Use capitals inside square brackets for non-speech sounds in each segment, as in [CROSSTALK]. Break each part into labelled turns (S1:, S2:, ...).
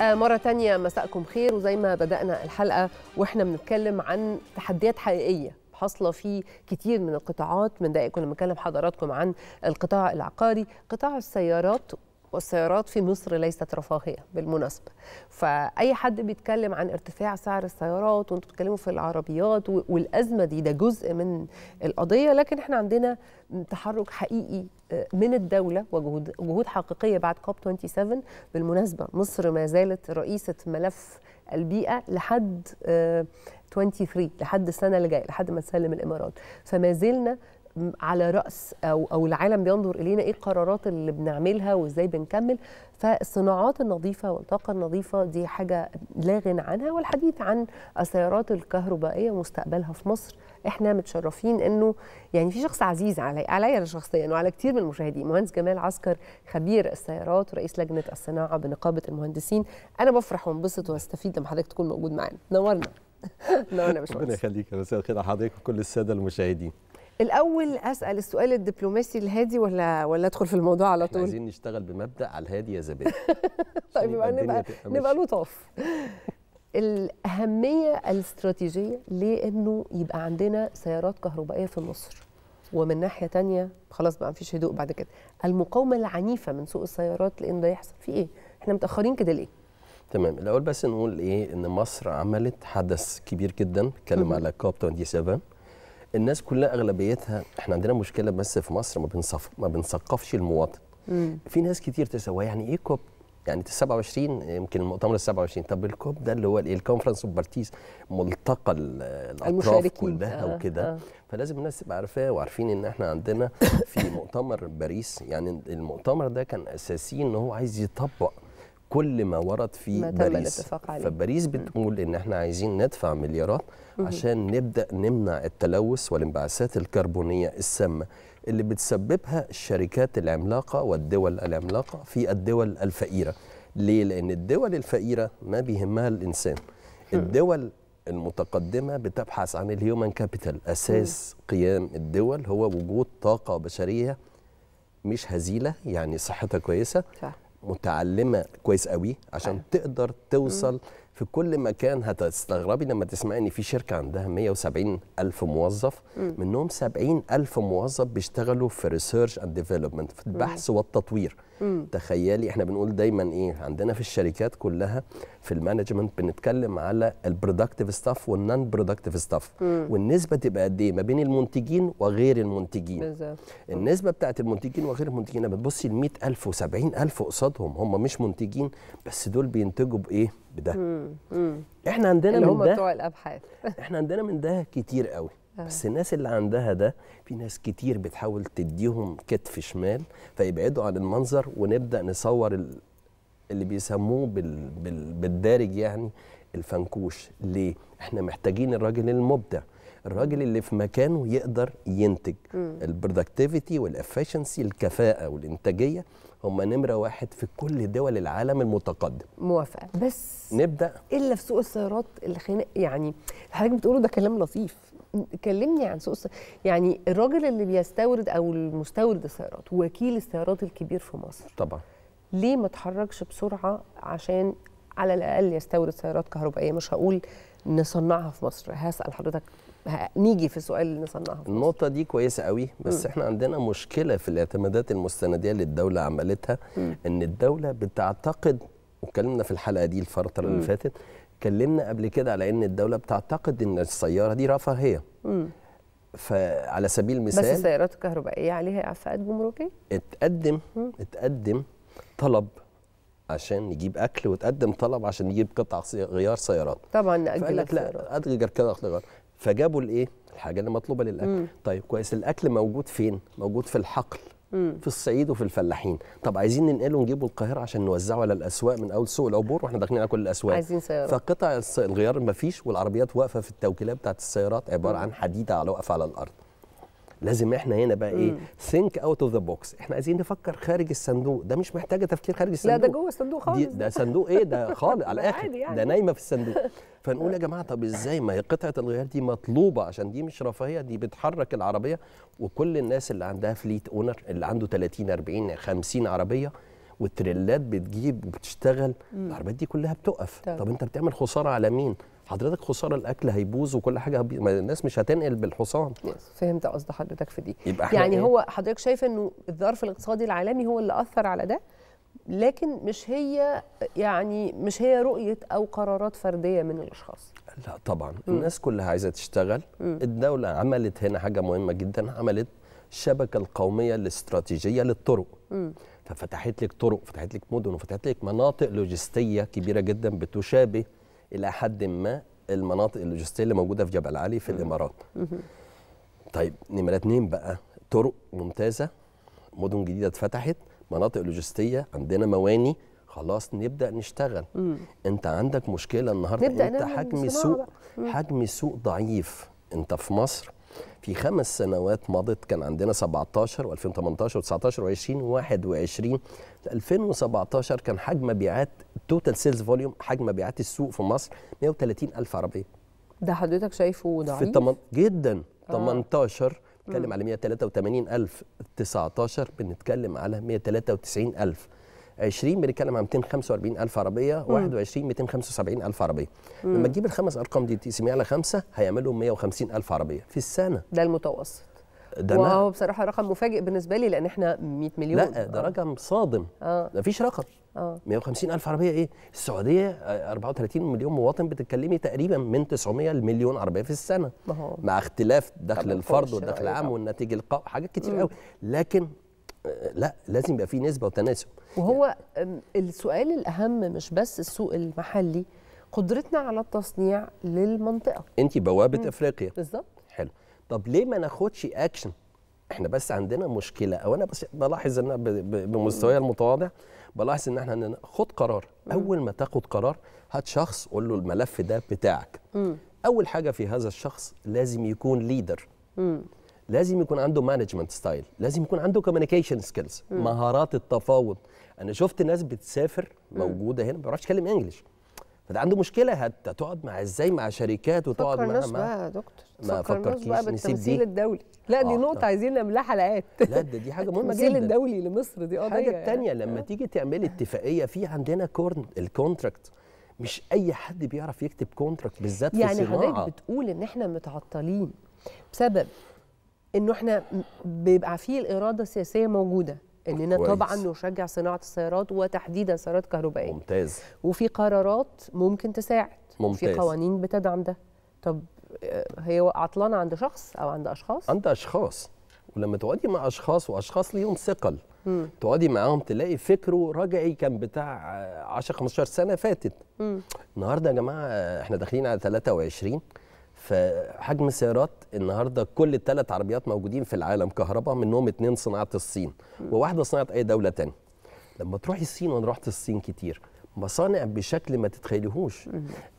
S1: آه، مرة تانية مساءكم خير وزي ما بدأنا الحلقة وإحنا بنتكلم عن تحديات حقيقية حاصله في كتير من القطاعات من دقيقة كنا بنتكلم حضراتكم عن القطاع العقاري قطاع السيارات والسيارات في مصر ليست رفاهيه بالمناسبه فاي حد بيتكلم عن ارتفاع سعر السيارات وانتوا بتتكلموا في العربيات والازمه دي ده جزء من القضيه لكن احنا عندنا تحرك حقيقي من الدولة وجهود جهود حقيقية بعد كوب 27 بالمناسبة مصر ما زالت رئيسة ملف البيئة لحد 23 آه، لحد السنة اللي جاية لحد ما تسلم الإمارات فما زلنا على راس او او العالم بينظر الينا ايه القرارات اللي بنعملها وازاي بنكمل فالصناعات النظيفه والطاقه النظيفه دي حاجه لا غنى عنها والحديث عن السيارات الكهربائيه ومستقبلها في مصر احنا متشرفين انه يعني في شخص عزيز علي عليا شخصيا وعلى كتير من المشاهدين مهندس جمال عسكر خبير السيارات ورئيس لجنه الصناعه بنقابه المهندسين انا بفرح وانبسط واستفيد لما حضرتك تكون موجود معانا نورنا [LAUGHS] نورنا يا باشمهندس ربنا
S2: يخليك مساء الخير على حضرتك وكل الساده المشاهدين
S1: الاول اسال السؤال الدبلوماسي الهادي ولا ولا ادخل في الموضوع على طول عايزين
S2: نشتغل بمبدا على الهادي يا زبادي [LAUGHS] طيب يبقى نبقى نبقى
S1: لطاف الاهميه الاستراتيجيه لانه يبقى عندنا سيارات كهربائيه في مصر ومن ناحيه تانية خلاص بقى مفيش هدوء بعد كده المقاومه العنيفه من سوق السيارات لان ده يحصل في ايه احنا متاخرين كده ليه
S2: تمام الاول بس نقول ايه ان مصر عملت حدث كبير جدا اتكلم على كوب 27 الناس كلها اغلبيتها احنا عندنا مشكله بس في مصر ما بنصف ما بنثقفش المواطن مم. في ناس كتير تسوى يعني ايه كوب يعني 27 يمكن المؤتمر ال 27 طب الكوب ده اللي هو الايه الكونفرنس اوف بارتيز ملتقى الاطراف كلها آه وكده آه. فلازم الناس تبقى عارفاه وعارفين ان احنا عندنا في مؤتمر باريس يعني المؤتمر ده كان اساسي ان هو عايز يطبق كل ما ورد في ما باريس فباريس بتقول ان احنا عايزين ندفع مليارات عشان نبدا نمنع التلوث والانبعاثات الكربونيه السامه اللي بتسببها الشركات العملاقه والدول العملاقه في الدول الفقيره ليه لان الدول الفقيره ما بيهمها الانسان الدول المتقدمه بتبحث عن الهيومن كابيتال اساس قيام الدول هو وجود طاقه بشريه مش هزيله يعني صحتها كويسه صح. متعلمه كويس قوي عشان أيوة. تقدر توصل في كل مكان هتستغربي لما تسمعي ان في شركه عندها 170 الف موظف منهم 70 الف موظف بيشتغلوا في ريسيرش اند ديفلوبمنت في البحث والتطوير تخيلي احنا بنقول دايما ايه عندنا في الشركات كلها في المانجمنت بنتكلم على البرودكتيف ستاف والنون برودكتيف ستاف والنسبه تبقى قد ايه ما بين المنتجين وغير المنتجين بالزبط. النسبه بتاعت المنتجين وغير المنتجين لما تبصي ال 100000 و70000 قصادهم هم مش منتجين بس دول بينتجوا بايه بده
S1: مم. مم. احنا عندنا من ده بتوع الابحاث
S2: [LAUGHS] احنا عندنا من ده كتير قوي آه. بس الناس اللي عندها ده في ناس كتير بتحاول تديهم كتف شمال فيبعدوا عن المنظر ونبدا نصور اللي بيسموه بال... بال... بالدارج يعني الفنكوش ليه احنا محتاجين الراجل المبدع الراجل اللي في مكانه يقدر ينتج البرودكتيفيتي والافشنسي الكفاءه والانتاجيه هم نمره واحد في كل دول العالم المتقدم
S1: موافقه بس نبدا الا في سوق السيارات اللي خنق يعني حضرتك بتقوله ده كلام لطيف كلمني عن سوق يعني الراجل اللي بيستورد او المستورد السيارات وكيل السيارات الكبير في مصر طبعا ليه ما اتحركش بسرعه عشان على الاقل يستورد سيارات كهربائيه مش هقول نصنعها في مصر هسال حضرتك نيجي في سؤال نصنعها
S2: في النقطه دي كويسه قوي بس م. احنا عندنا مشكله في الاعتمادات المستنديه اللي الدوله عملتها م. ان الدوله بتعتقد واتكلمنا في الحلقه دي الفتره اللي فاتت اتكلمنا قبل كده على ان الدوله بتعتقد ان السياره دي رفاهيه فعلى سبيل المثال بس السيارات
S1: الكهربائيه عليها اعفاءات جمركيه
S2: اتقدم م. اتقدم طلب عشان نجيب اكل وتقدم طلب عشان نجيب قطع غيار سيارات
S1: طبعا ناجل لك لا كده قطع غيار
S2: فجابوا الايه الحاجه اللي مطلوبه للاكل مم. طيب كويس الاكل موجود فين موجود في الحقل مم. في الصعيد وفي الفلاحين طب عايزين ننقله ونجيبه القاهره عشان نوزعه على الاسواق من اول سوق العبور واحنا داخلين على كل الاسواق عايزين سيارات فقطع الغيار ما فيش والعربيات واقفه في التوكيلات بتاعت السيارات عباره مم. عن حديده على واقفه على الارض لازم احنا هنا بقى ايه ثينك اوت اوف ذا بوكس احنا عايزين نفكر خارج الصندوق ده مش محتاجه تفكير خارج الصندوق لا ده جوه
S1: الصندوق خالص ده
S2: صندوق ايه ده [LAUGHS] خالص على الاخر يعني. ده نايمه في الصندوق [LAUGHS] فنقول يا جماعه طب ازاي ما هي قطعه الغيار دي مطلوبه عشان دي مش رفاهيه دي بتحرك العربيه وكل الناس اللي عندها فليت اونر اللي عنده 30 40 50 عربيه والتريلات بتجيب وبتشتغل العربيات دي كلها بتقف طب, طب انت بتعمل خساره على مين حضرتك خساره الاكل هيبوظ وكل حاجه هبي... الناس مش هتنقل بالحصان فهمت
S1: قصد حضرتك في دي يبقى يعني إيه؟ هو حضرتك شايف انه الظرف الاقتصادي العالمي هو اللي اثر على ده لكن مش هي يعني مش هي رؤيه او قرارات فرديه من الاشخاص
S2: لا طبعا م. الناس كلها عايزه تشتغل م. الدوله عملت هنا حاجه مهمه جدا عملت الشبكه القوميه الاستراتيجيه للطرق م. ففتحت لك طرق فتحت لك مدن وفتحت لك مناطق لوجستيه كبيره جدا بتشابه الى حد ما المناطق اللوجستيه اللي موجوده في جبل علي في الامارات طيب نمره اتنين بقى طرق ممتازه مدن جديده اتفتحت مناطق لوجستيه عندنا مواني خلاص نبدا نشتغل مم. انت عندك مشكله النهارده انت حجم سوق حجم سوق ضعيف انت في مصر في خمس سنوات مضت كان عندنا 17 و2018 و19 و20 21 2017 كان حجم مبيعات توتال سيلز فوليوم حجم مبيعات السوق في مصر 130 الف عربيه
S1: ده حضرتك شايفه ضعيف في التمن...
S2: جدا آه. 18 بنتكلم على 183 الف 19 بنتكلم على 193 الف 20 بنتكلم عن 245 الف عربيه مم. 21 275 الف عربيه مم. لما تجيب الخمس ارقام دي تقسميها على خمسه هيعملوا 150 الف عربيه في السنه
S1: ده المتوسط ده وهو بصراحه رقم مفاجئ بالنسبه لي لان احنا 100 مليون لا
S2: ده آه. رقم صادم آه. مفيش رقم اه 150 الف عربيه ايه السعوديه 34 آه، مليون مواطن بتتكلمي تقريبا من 900 لمليون عربيه في السنه مهو. مع اختلاف دخل الفرد والدخل العام والناتج القوي حاجات كتير قوي لكن لا لازم يبقى في نسبه وتناسب
S1: وهو يعني السؤال الاهم مش بس السوق المحلي قدرتنا على التصنيع للمنطقه
S2: انت بوابه مم. افريقيا بالظبط حلو طب ليه ما ناخدش اكشن احنا بس عندنا مشكله او انا بس بلاحظ ان بمستواي المتواضع بلاحظ ان احنا خد قرار مم. اول ما تاخد قرار هات شخص قول له الملف ده بتاعك مم. اول حاجه في هذا الشخص لازم يكون ليدر لازم يكون عنده مانجمنت ستايل لازم يكون عنده كوميونيكيشن سكيلز مهارات التفاوض انا شفت ناس بتسافر موجوده هنا ما بيعرفش يتكلم انجلش فده عنده مشكله حتى تقعد مع ازاي مع شركات وتقعد مع ما بقى دكتور ما فكرتيش بقى بالتمثيل
S1: الدولي لا دي آه نقطه عايزين نعملها حلقات لا ده دي حاجه مهمه جدا التمثيل الدولي لمصر دي قضيه آه، حاجه الثانيه يعني.
S2: لما آه. تيجي تعملي اتفاقيه في عندنا كورن الكونتراكت مش اي حد بيعرف يكتب كونتراكت بالذات يعني في الصناعه يعني حضرتك
S1: بتقول ان احنا متعطلين بسبب انه احنا بيبقى فيه الاراده السياسيه موجوده اننا كويس. طبعا نشجع صناعه السيارات وتحديدا سيارات كهربائيه ممتاز وفي قرارات ممكن تساعد ممتاز في قوانين بتدعم ده طب آه، هي عطلانه عند شخص او عند اشخاص عند
S2: اشخاص ولما تقعدي مع اشخاص واشخاص ليهم ثقل تقعدي معاهم تلاقي فكره رجعي كان بتاع 10 15 سنه فاتت النهارده يا جماعه آه، احنا داخلين على 23 فحجم السيارات النهارده كل الثلاث عربيات موجودين في العالم كهرباء منهم اثنين صناعه الصين وواحده صناعه اي دوله ثانيه لما تروحي الصين وانا رحت الصين كتير مصانع بشكل ما تتخيلهوش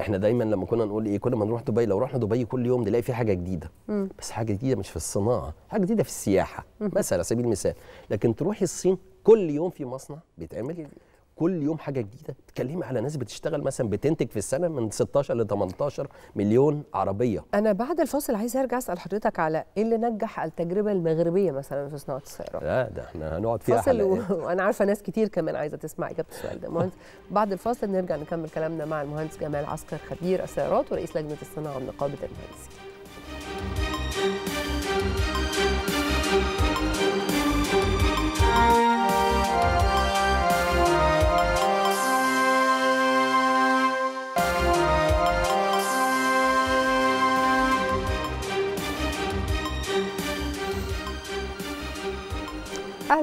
S2: احنا دايما لما كنا نقول ايه كل ما نروح دبي لو رحنا دبي كل يوم نلاقي في حاجه جديده مم. بس حاجه جديده مش في الصناعه حاجه جديده في السياحه مثلا على سبيل المثال لكن تروحي الصين كل يوم في مصنع بيتعمل كل يوم حاجه جديده تكلمي على ناس بتشتغل مثلا بتنتج في السنه من 16 ل 18 مليون عربيه
S1: انا بعد الفاصل عايز ارجع اسال حضرتك على ايه اللي نجح التجربه المغربيه مثلا في صناعه السيارات
S2: لا ده احنا هنقعد فيها فاصل و...
S1: وانا عارفه ناس كتير كمان عايزه تسمع اجابه السؤال ده مهندس بعد الفاصل نرجع نكمل كلامنا مع المهندس جمال عسكر خبير السيارات ورئيس لجنه الصناعه من المهندسين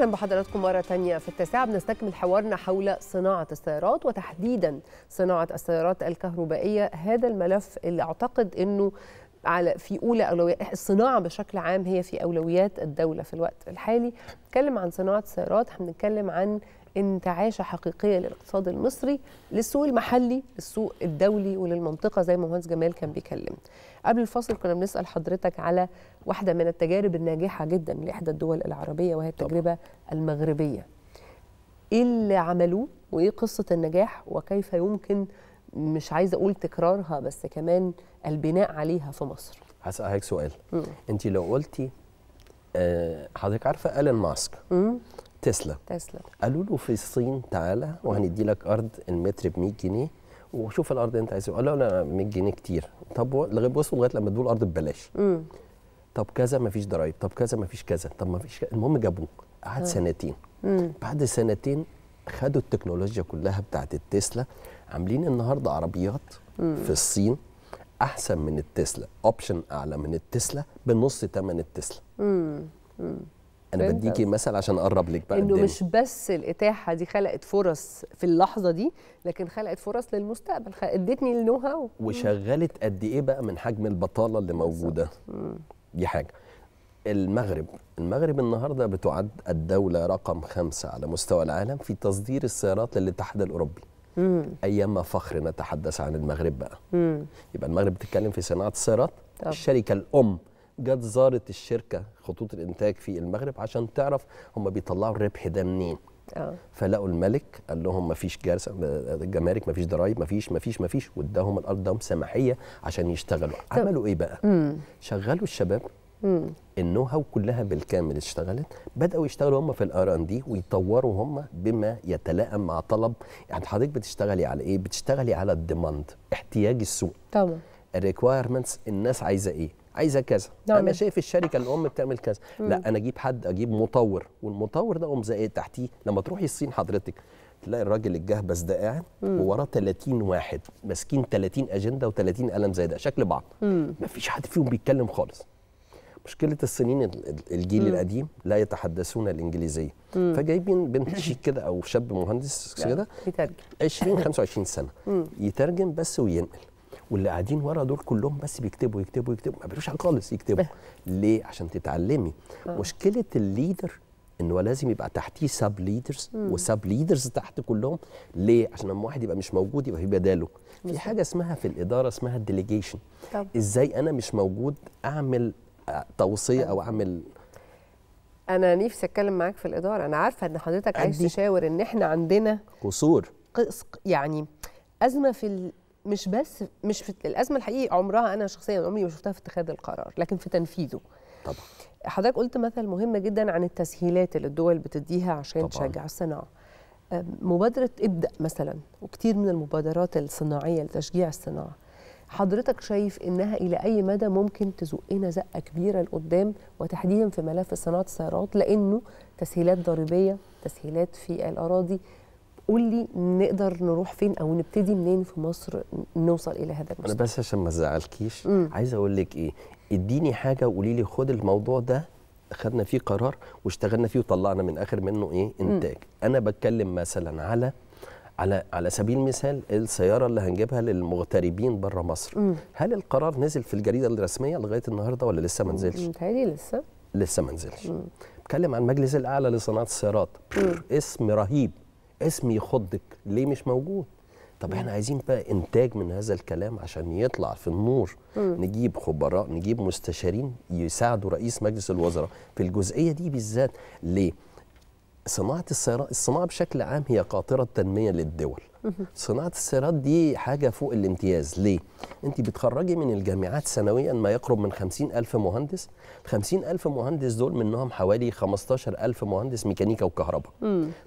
S1: اهلا بحضراتكم مره ثانيه في التاسعه بنستكمل حوارنا حول صناعه السيارات وتحديدا صناعه السيارات الكهربائيه هذا الملف اللي اعتقد انه على في اولى اولويات الصناعه بشكل عام هي في اولويات الدوله في الوقت الحالي نتكلم عن صناعه السيارات هنتكلم عن انتعاشة حقيقية للاقتصاد المصري للسوق المحلي للسوق الدولي وللمنطقة زي ما مهندس جمال كان بيكلم قبل الفاصل كنا بنسأل حضرتك على واحدة من التجارب الناجحة جدا لإحدى الدول العربية وهي التجربة طبعا. المغربية إيه اللي عملوه وإيه قصة النجاح وكيف يمكن مش عايزة أقول تكرارها بس كمان البناء عليها في مصر
S2: هسأل هيك سؤال أنت لو قلتي آه، حضرتك عارفة ألين ماسك مم. تسلا تسلا قالوا له في الصين تعالى وهندي لك ارض المتر ب 100 جنيه وشوف الارض انت عايزها قال له لا 100 جنيه كتير طب لغايه بصوا لغايه لما ادوا الارض ببلاش مم. طب كذا ما فيش ضرايب طب كذا ما فيش كذا طب ما فيش المهم جابوه قعد آه. سنتين مم. بعد سنتين خدوا التكنولوجيا كلها بتاعت التسلا عاملين النهارده عربيات مم. في الصين احسن من التسلا اوبشن اعلى من التسلا بنص ثمن التسلا مم. مم. انا بديكي مثل عشان اقرب لك بقى انه مش
S1: بس الاتاحه دي خلقت فرص في اللحظه دي لكن خلقت فرص للمستقبل ادتني النو هاو
S2: وشغلت قد ايه بقى من حجم البطاله اللي موجوده دي حاجه المغرب المغرب النهارده بتعد الدوله رقم خمسة على مستوى العالم في تصدير السيارات للاتحاد الاوروبي مم. ما فخر نتحدث عن المغرب بقى مم. يبقى المغرب بتتكلم في صناعه السيارات الشركه الام جت زارت الشركه خطوط الانتاج في المغرب عشان تعرف هم بيطلعوا الربح ده منين أوه. فلقوا الملك قال لهم ما فيش جمارك ما فيش ضرايب ما ما فيش فيش ما فيش واداهم الارض دهم سماحيه عشان يشتغلوا طب. عملوا ايه بقى مم. شغلوا الشباب النو هاو كلها بالكامل اشتغلت بداوا يشتغلوا هم في الار ان دي ويطوروا هم بما يتلائم مع طلب يعني حضرتك بتشتغلي على ايه بتشتغلي على الديماند احتياج السوق طبعا الريكوايرمنتس الناس عايزه ايه عايزه كذا نعم. انا شايف الشركه الام بتعمل كذا لا انا اجيب حد اجيب مطور والمطور ده اقوم زائد إيه، تحتيه لما تروحي الصين حضرتك تلاقي الراجل الجهبس ده قاعد ووراه 30 واحد ماسكين 30 اجنده و30 قلم زي ده شكل بعض مفيش حد فيهم بيتكلم خالص مشكله الصينيين الجيل مم. القديم لا يتحدثون الانجليزيه مم. فجايبين بنت شيك كده او شاب مهندس كده 20 25 سنه مم. يترجم بس وينقل واللي قاعدين ورا دول كلهم بس بيكتبوا يكتبوا يكتبوا ما بيعملوش حاجه خالص يكتبوا ليه عشان تتعلمي آه. مشكله الليدر ان هو لازم يبقى تحتيه سب ليدرز وسب ليدرز تحت كلهم ليه عشان لما واحد يبقى مش موجود يبقى في بداله في حاجه اسمها في الاداره اسمها الديليجيشن ازاي انا مش موجود اعمل آه، توصيه او اعمل
S1: انا نفسي اتكلم معاك في الاداره انا عارفه ان حضرتك عايز تشاور ان احنا عندنا قصور يعني ازمه في مش بس مش في الازمه الحقيقيه عمرها انا شخصيا عمري ما شفتها في اتخاذ القرار لكن في تنفيذه طبعا حضرتك قلت مثل مهم جدا عن التسهيلات اللي الدول بتديها عشان تشجع الصناعه مبادره ابدا مثلا وكثير من المبادرات الصناعيه لتشجيع الصناعه حضرتك شايف انها الى اي مدى ممكن تزقنا زقه كبيره لقدام وتحديدا في ملف صناعه السيارات لانه تسهيلات ضريبيه تسهيلات في الاراضي قول لي نقدر نروح فين او نبتدي منين في مصر نوصل الى هذا المستوى انا بس
S2: عشان ما ازعلكيش عايز اقول لك ايه اديني حاجه وقولي لي خد الموضوع ده خدنا فيه قرار واشتغلنا فيه وطلعنا من اخر منه ايه انتاج م. انا بتكلم مثلا على على على سبيل المثال السياره اللي هنجيبها للمغتربين بره مصر م. هل القرار نزل في الجريده الرسميه لغايه النهارده ولا لسه ما نزلش
S1: متهيألي لسه
S2: لسه ما نزلش بتكلم عن مجلس الاعلى لصناعه السيارات اسم رهيب اسمي يخضك ليه مش موجود طب احنا عايزين بقى انتاج من هذا الكلام عشان يطلع في النور مم. نجيب خبراء نجيب مستشارين يساعدوا رئيس مجلس الوزراء في الجزئيه دي بالذات ليه صناعه الصناعه بشكل عام هي قاطره تنميه للدول صناعه السيارات دي حاجه فوق الامتياز ليه انت بتخرجي من الجامعات سنويا ما يقرب من 50000 مهندس خمسين 50000 مهندس دول منهم حوالي 15000 مهندس ميكانيكا وكهرباء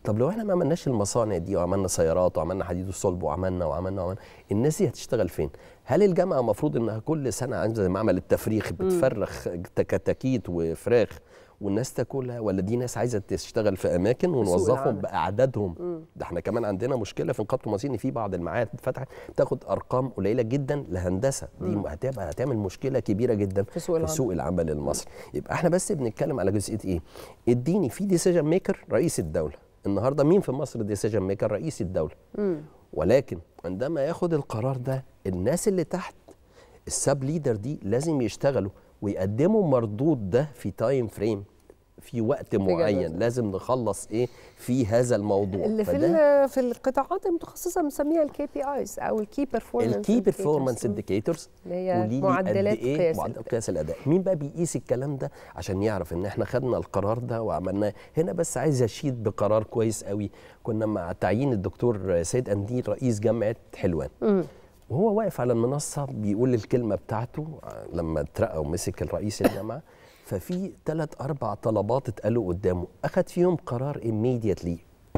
S2: طب لو احنا ما عملناش المصانع دي وعملنا سيارات وعملنا حديد الصلب وعملنا وعملنا وعملنا الناس دي هتشتغل فين هل الجامعه المفروض انها كل سنه زي معمل التفريخ بتفرخ كتاكيت وفراخ والناس تاكلها ولا دي ناس عايزه تشتغل في اماكن ونوظفهم باعدادهم ده احنا كمان عندنا مشكله في نقابه المصريين ان في بعض المعاهد فتحت بتاخد ارقام قليله جدا لهندسه دي هتبقى هتعمل مشكله كبيره جدا في سوق, في سوق العمل المصري يبقى احنا بس بنتكلم على جزئيه ايه اديني في ديسيجن ميكر رئيس الدوله النهارده مين في مصر ديسيجن ميكر رئيس الدوله ولكن عندما ياخد القرار ده الناس اللي تحت الساب ليدر دي لازم يشتغلوا ويقدموا مردود ده في تايم فريم في وقت معين لازم نخلص ايه في هذا الموضوع اللي في
S1: في القطاعات المتخصصه بنسميها الكي بي ايز او الكي بيرفورمانس الكي بيرفورمانس
S2: انديكيتورز اللي هي معدلات إيه؟ قياس معدلات قياس الاداء مين بقى بيقيس الكلام ده عشان يعرف ان احنا خدنا القرار ده وعملناه هنا بس عايز اشيد بقرار كويس قوي كنا مع تعيين الدكتور سيد انديل رئيس جامعه حلوان م. وهو واقف على المنصة بيقول الكلمة بتاعته آه، لما اترقى ومسك الرئيس الجامعة ففي ثلاث أربع طلبات اتقالوا قدامه أخذ فيهم قرار immediately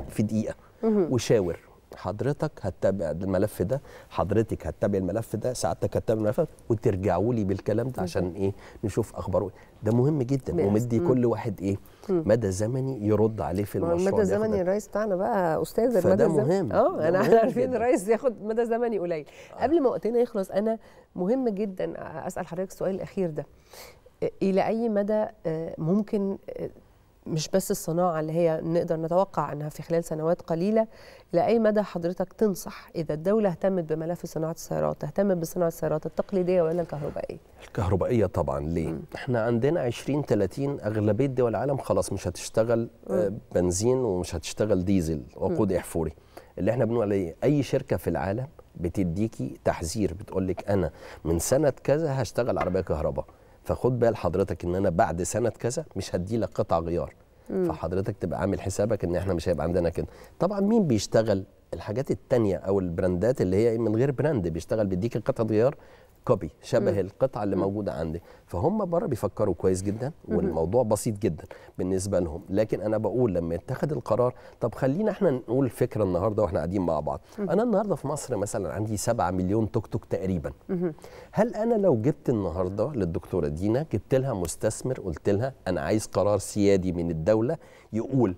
S2: في دقيقة وشاور حضرتك هتتابع الملف ده حضرتك هتتابع الملف ده سعادتك هتتابع الملف ده وترجعوا لي بالكلام ده عشان ايه نشوف اخباره ده مهم جدا ومدي كل واحد ايه مدى زمني يرد عليه في المشروع المدى الزمني
S1: الرئيس بتاعنا بقى استاذ المدى ده مهم اه انا عارفين الرئيس ياخد مدى زمني قليل آه. قبل ما وقتنا يخلص انا مهم جدا اسال حضرتك السؤال الاخير ده الى اي مدى آه، ممكن آه، مش بس الصناعة اللي هي نقدر نتوقع أنها في خلال سنوات قليلة لأي مدى حضرتك تنصح إذا الدولة اهتمت بملف صناعة السيارات تهتمت بصناعة السيارات التقليدية ولا الكهربائية؟
S2: الكهربائية طبعا ليه؟ م. احنا عندنا 20 30 أغلبية دول العالم خلاص مش هتشتغل آه، م. بنزين ومش هتشتغل ديزل وقود إحفوري اللي احنا بنقول عليه أي شركة في العالم بتديكي تحذير بتقول لك أنا من سنة كذا هشتغل عربية كهرباء فخد بال حضرتك ان انا بعد سنه كذا مش هدي لك قطع غيار مم. فحضرتك تبقى عامل حسابك ان احنا مش هيبقى عندنا كده طبعا مين بيشتغل الحاجات التانية او البراندات اللي هي من غير براند بيشتغل بيديك قطعه غيار كوبي شبه م. القطعه اللي م. موجوده عندي فهم بره بيفكروا كويس جدا والموضوع بسيط جدا بالنسبه لهم لكن انا بقول لما يتخذ القرار طب خلينا احنا نقول فكره النهارده واحنا قاعدين مع بعض م. انا النهارده في مصر مثلا عندي 7 مليون توك توك تقريبا م. هل انا لو جبت النهارده للدكتوره دينا جبت لها مستثمر قلت لها انا عايز قرار سيادي من الدوله يقول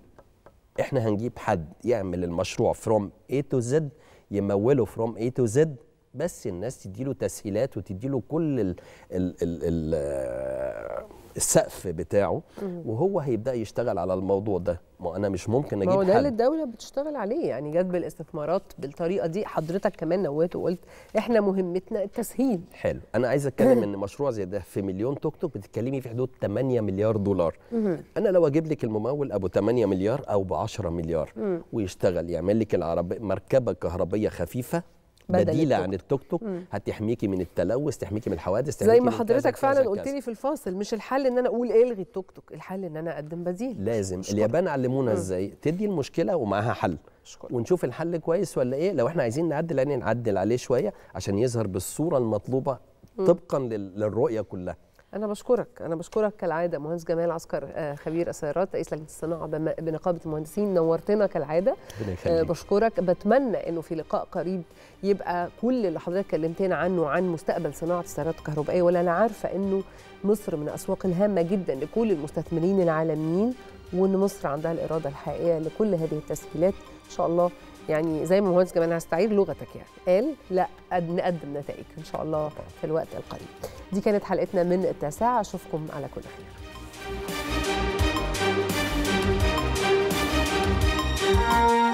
S2: احنا هنجيب حد يعمل المشروع فروم A تو Z يموله فروم A تو Z بس الناس تدي له تسهيلات وتدي له كل الـ الـ الـ الـ السقف بتاعه وهو هيبدا يشتغل على الموضوع ده ما انا مش ممكن اجيب ما هو ده اللي
S1: الدوله بتشتغل عليه يعني جذب الاستثمارات بالطريقه دي حضرتك كمان نويت وقلت احنا مهمتنا التسهيل
S2: حلو انا عايز اتكلم ان مشروع زي ده في مليون توك توك بتتكلمي في حدود 8 مليار دولار انا لو اجيب لك الممول ابو 8 مليار او ب 10 مليار ويشتغل يعمل لك العربيه مركبه كهربيه خفيفه بديله عن التوك توك هتحميكي من التلوث تحميكي من الحوادث زي ما حضرتك فعلا قلت لي
S1: في الفاصل مش الحل ان انا اقول الغي إيه التوك توك الحل ان انا اقدم بديل
S2: لازم اليابان علمونا ازاي تدي المشكله ومعاها حل شكرا. ونشوف الحل كويس ولا ايه لو احنا عايزين نعدل يعني نعدل عليه شويه عشان يظهر بالصوره المطلوبه طبقا للرؤيه كلها
S1: انا بشكرك انا بشكرك كالعاده مهندس جمال عسكر آه، خبير السيارات رئيس لجنه الصناعه بنقابه المهندسين نورتنا كالعاده آه، بشكرك بتمنى انه في لقاء قريب يبقى كل اللي حضرتك كلمتنا عنه عن مستقبل صناعه السيارات الكهربائيه ولا انا عارفه انه مصر من الاسواق الهامه جدا لكل المستثمرين العالميين وان مصر عندها الاراده الحقيقيه لكل هذه التسهيلات ان شاء الله يعني زي ما المهندس كمان هستعير لغتك يعني قال لا نقدم نتائج ان شاء الله في الوقت القريب دي كانت حلقتنا من التاسعه اشوفكم على كل خير Thank you.